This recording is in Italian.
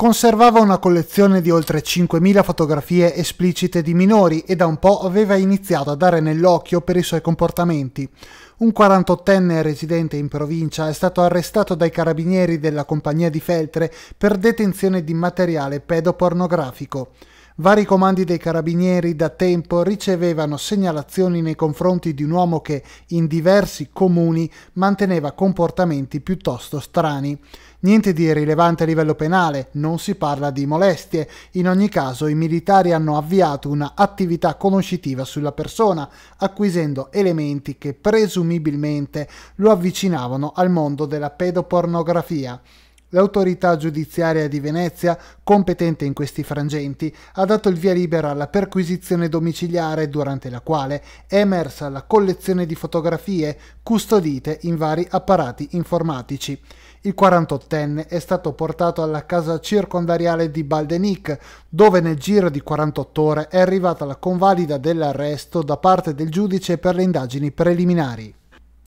Conservava una collezione di oltre 5.000 fotografie esplicite di minori e da un po' aveva iniziato a dare nell'occhio per i suoi comportamenti. Un 48enne residente in provincia è stato arrestato dai carabinieri della compagnia di Feltre per detenzione di materiale pedopornografico. Vari comandi dei carabinieri da tempo ricevevano segnalazioni nei confronti di un uomo che in diversi comuni manteneva comportamenti piuttosto strani. Niente di rilevante a livello penale, non si parla di molestie. In ogni caso i militari hanno avviato un'attività conoscitiva sulla persona, acquisendo elementi che presumibilmente lo avvicinavano al mondo della pedopornografia. L'autorità giudiziaria di Venezia, competente in questi frangenti, ha dato il via libera alla perquisizione domiciliare durante la quale è emersa la collezione di fotografie custodite in vari apparati informatici. Il 48enne è stato portato alla casa circondariale di Baldenic, dove nel giro di 48 ore è arrivata la convalida dell'arresto da parte del giudice per le indagini preliminari.